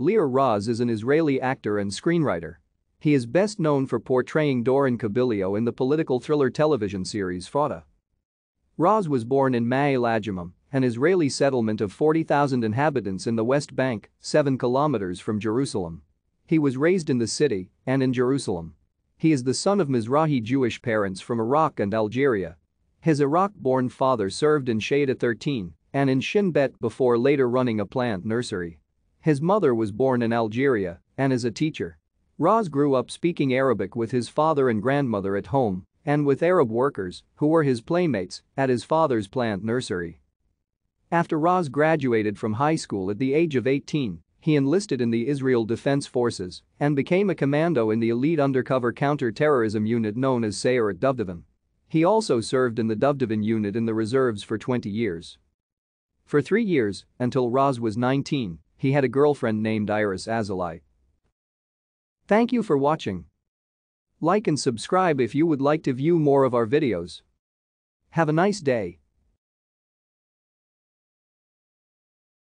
Lear Raz is an Israeli actor and screenwriter. He is best known for portraying Doron Kabilio in the political thriller television series Fada. Raz was born in Ma'el an Israeli settlement of 40,000 inhabitants in the West Bank, 7 kilometers from Jerusalem. He was raised in the city and in Jerusalem. He is the son of Mizrahi Jewish parents from Iraq and Algeria. His Iraq-born father served in Shada 13 and in Shin Bet before later running a plant nursery. His mother was born in Algeria and is a teacher. Raz grew up speaking Arabic with his father and grandmother at home and with Arab workers who were his playmates at his father's plant nursery. After Raz graduated from high school at the age of 18, he enlisted in the Israel Defense Forces and became a commando in the elite undercover counter-terrorism unit known as at Dovdovin. He also served in the Dovdovin unit in the reserves for 20 years. For three years, until Raz was 19, he had a girlfriend named Iris Azalai. Thank you for watching. Like and subscribe if you would like to view more of our videos. Have a nice day.